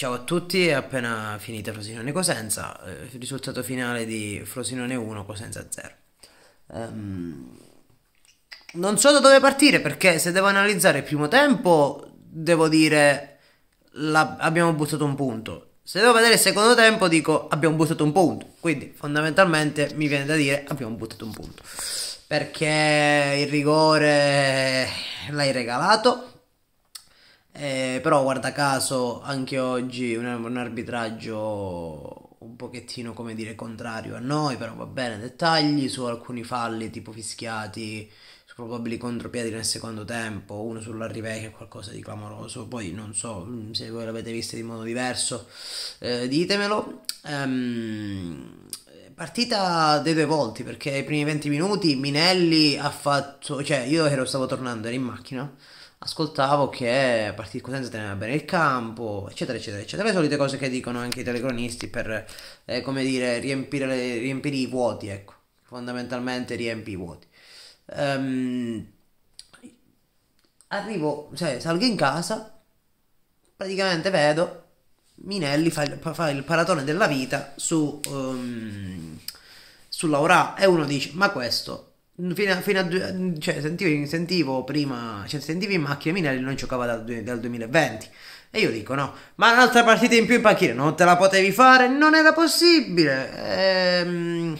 Ciao a tutti, è appena finita Frosinone Cosenza, eh, risultato finale di Frosinone 1, Cosenza 0. Um, ehm, non so da dove partire perché se devo analizzare il primo tempo devo dire la, abbiamo buttato un punto. Se devo vedere il secondo tempo dico abbiamo buttato un punto. Quindi fondamentalmente mi viene da dire abbiamo buttato un punto. Perché il rigore l'hai regalato, eh, però guarda caso anche oggi un, un, arbitraggio un pochettino come dire contrario a noi, però va bene, dettagli su alcuni falli tipo fischiati, su probabili contropiedi nel secondo tempo, uno sulla che è qualcosa di clamoroso, poi non so mm, se voi l'avete visto in modo diverso, eh, ditemelo. Ehm, partita dei due volti perché ai primi 20 minuti Minelli ha fatto, cioè io ero, stavo tornando, ero in macchina ascoltavo che Partito Cosenza teneva bene il campo, eccetera, eccetera, eccetera. Le solite cose che dicono anche i telecronisti per, eh, come dire, riempire, le, riempire, i vuoti, ecco. Fondamentalmente riempi i vuoti. Um, arrivo, cioè, salgo in casa, praticamente vedo Minelli fa il, fa il paratone della vita su, um, su Laura e uno dice, ma questo Fino a, fino a, cioè, sentivo, sentivo, prima, cioè, sentivo in macchina Minelli non giocava dal, dal 2020. E io dico no, ma un'altra partita in più in panchina non te la potevi fare, non era possibile. Ehm,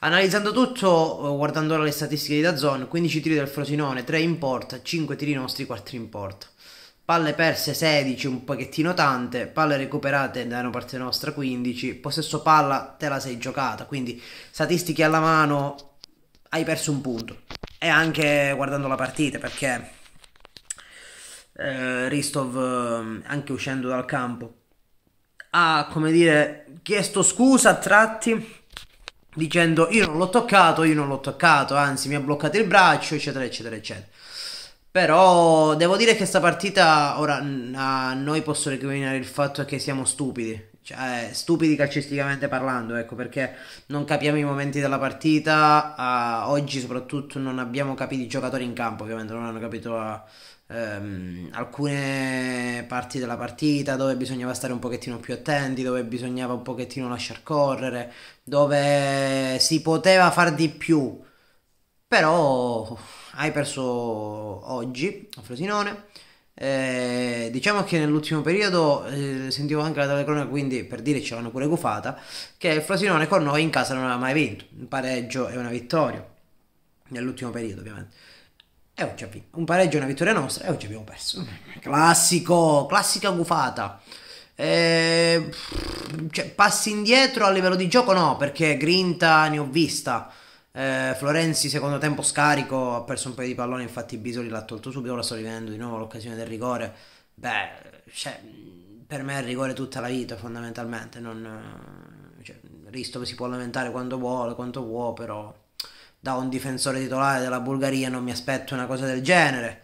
analizzando tutto, eh, guardando ora le statistiche di Dazzon, 15 tiri del Frosinone, 3 in porta, 5 tiri nostri, 4 in porta. Palle perse 16, un pochettino tante, palle recuperate da una parte nostra 15, possesso palla te la sei giocata, quindi statistiche alla mano hai perso un punto. E anche guardando la partita, perché eh, Ristov, eh, anche uscendo dal campo, ha, come dire, chiesto scusa a tratti dicendo io non l'ho toccato, io non l'ho toccato, anzi mi ha bloccato il braccio, eccetera, eccetera, eccetera. Però devo dire che sta partita ora a noi posso recriminare il fatto che siamo stupidi cioè, stupidi calcisticamente parlando, ecco, perché non capiamo i momenti della partita, uh, oggi soprattutto non abbiamo capito i giocatori in campo, ovviamente non hanno capito uh, um, alcune parti della partita, dove bisognava stare un pochettino più attenti, dove bisognava un pochettino lasciar correre, dove si poteva far di più, però hai perso oggi a Frosinone eh, diciamo che nell'ultimo periodo eh, sentivo anche la telecronaca, quindi per dire ce l'hanno pure gufata, che il Frosinone con noi in casa non aveva mai vinto, un pareggio e una vittoria, nell'ultimo periodo ovviamente. E oggi abbiamo un pareggio e una vittoria nostra e oggi abbiamo perso. Classico, classica gufata. Eh, cioè, passi indietro a livello di gioco no, perché Grinta ne ho vista. Eh, Florenzi, secondo tempo scarico, ha perso un paio di palloni, infatti Bisoli l'ha tolto subito, ora sto rivendendo di nuovo l'occasione del rigore. Beh, cioè, per me è il rigore tutta la vita fondamentalmente, non, eh, cioè, Ristov si può lamentare quando vuole, quanto vuole, però da un difensore titolare della Bulgaria non mi aspetto una cosa del genere.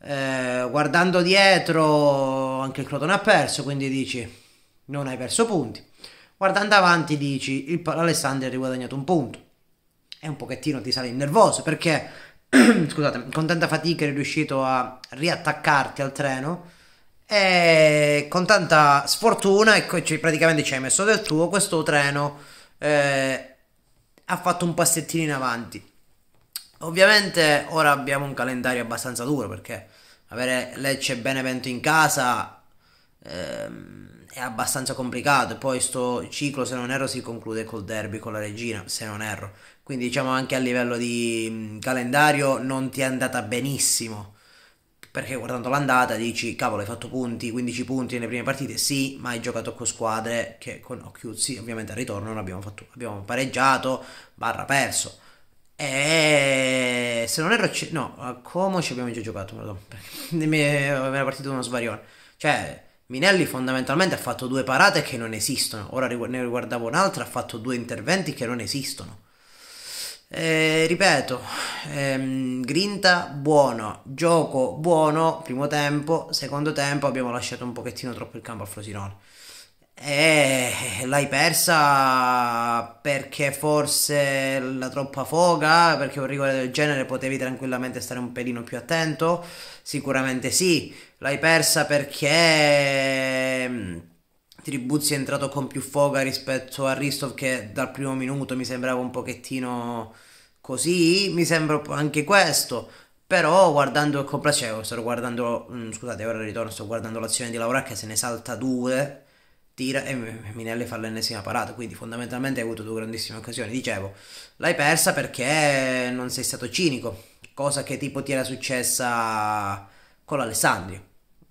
Eh, guardando dietro, anche il Crotone ha perso, quindi dici non hai perso punti. Guardando avanti dici l'Alessandria ha riguadagnato un punto e un pochettino ti sale il nervoso perché, scusate, con tanta fatica eri riuscito a riattaccarti al treno e con tanta sfortuna, ecco, cioè, praticamente ci hai messo del tuo, questo treno eh, ha fatto un passettino in avanti. Ovviamente ora abbiamo un calendario abbastanza duro perché avere Lecce e Benevento in casa... Ehm, è abbastanza complicato. Poi sto ciclo, se non erro, si conclude col derby con la regina, se non erro. Quindi diciamo anche a livello di calendario non ti è andata benissimo. Perché guardando l'andata dici, cavolo, hai fatto punti, 15 punti nelle prime partite, sì, ma hai giocato con squadre che con Occhiuzzi ovviamente al ritorno non abbiamo fatto, abbiamo pareggiato, barra perso. E se non erro, no, a Como ci abbiamo già giocato, pardon, perché mi era partito uno svarione. Cioè, Minelli fondamentalmente ha fatto due parate che non esistono, ora ne riguardavo un'altra, ha fatto due interventi che non esistono. Eh, ripeto, ehm, grinta buono, gioco buono, primo tempo, secondo tempo abbiamo lasciato un pochettino troppo il campo a Frosinone. Eh, l'hai persa perché forse la troppa foga, perché un rigore del genere potevi tranquillamente stare un pelino più attento? Sicuramente sì. L'hai persa perché mm, Tribuzzi è entrato con più foga rispetto a Ristov che dal primo minuto mi sembrava un pochettino così, mi sembra anche questo. Però guardando il complacevo, sto guardando, mm, scusate, ora ritorno, sto guardando l'azione di Laura che se ne salta due tira e Minelli fa l'ennesima parata. Quindi fondamentalmente hai avuto due grandissime occasioni. Dicevo, l'hai persa perché non sei stato cinico, cosa che tipo ti era successa con l'Alessandria.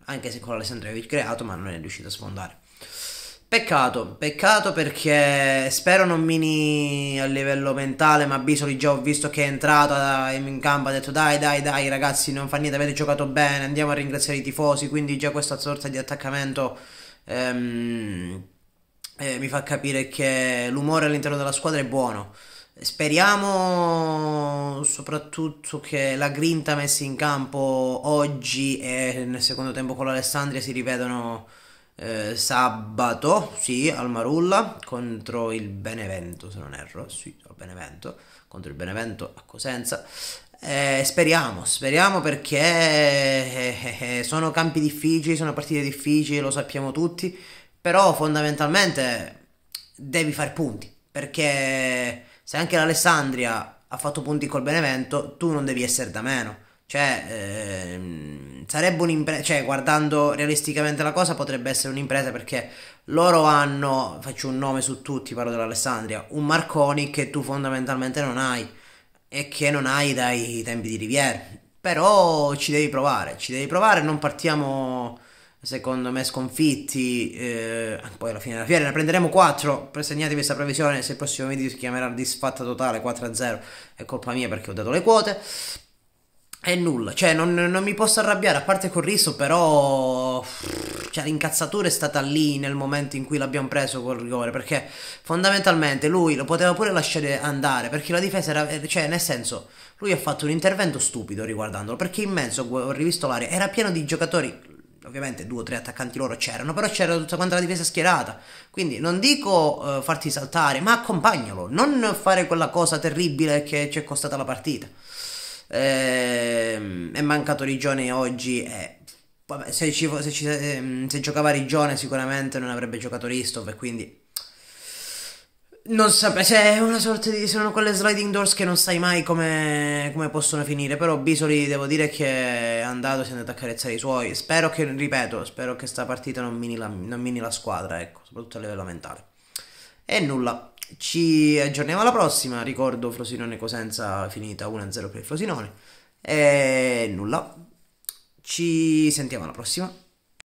Anche se con l'Alessandria avevi creato, ma non è riuscito a sfondare. Peccato, peccato perché spero non mini a livello mentale, ma Bisoli già ho visto che è entrato eh, in campo, ha detto dai dai dai ragazzi non fa niente, avete giocato bene, andiamo a ringraziare i tifosi, quindi già questa sorta di attaccamento ehm, eh, mi fa capire che l'umore all'interno della squadra è buono. Speriamo soprattutto che la grinta messa in campo oggi e nel secondo tempo con l'Alessandria si rivedano eh, sabato, sì, al Marulla contro il Benevento, se non erro, sì, al Benevento, contro il Benevento a Cosenza. Eh, speriamo, speriamo perché eh, eh, eh, sono campi difficili, sono partite difficili, lo sappiamo tutti, però fondamentalmente devi fare punti, perché se anche l'Alessandria ha fatto punti col Benevento, tu non devi essere da meno. Cioè, ehm, sarebbe un'impresa, cioè, guardando realisticamente la cosa, potrebbe essere un'impresa perché loro hanno, faccio un nome su tutti, parlo dell'Alessandria, un Marconi che tu fondamentalmente non hai e che non hai dai tempi di Riviera. Però ci devi provare, ci devi provare, non partiamo secondo me sconfitti, eh, poi alla fine della fiera ne prenderemo 4, segnatevi questa previsione, se il prossimo video si chiamerà disfatta totale 4-0 è colpa mia perché ho dato le quote, è nulla, cioè non, non, mi posso arrabbiare a parte col riso, però cioè, l'incazzatura è stata lì nel momento in cui l'abbiamo preso col rigore, perché fondamentalmente lui lo poteva pure lasciare andare, perché la difesa era, eh, cioè nel senso, lui ha fatto un intervento stupido riguardandolo, perché in mezzo ho rivisto l'area, era pieno di giocatori ovviamente due o tre attaccanti loro c'erano, però c'era tutta quanta la difesa schierata. Quindi non dico uh, farti saltare, ma accompagnalo, non fare quella cosa terribile che ci è costata la partita. Eh, è mancato Rigione oggi. Eh, vabbè, se, ci, se, ci, ehm, se, giocava Rigione sicuramente non avrebbe giocato Ristov quindi... Non saprei, se è una sorta di... sono quelle sliding doors che non sai mai come, come possono finire, però Bisoli devo dire che è andato, si è andato a carezzare i suoi, spero che, ripeto, spero che sta partita non mini la, non mini la squadra, ecco, soprattutto a livello mentale. E nulla, ci aggiorniamo alla prossima. Ricordo Frosinone Cosenza finita 1-0 per Frosinone. E nulla. Ci sentiamo alla prossima.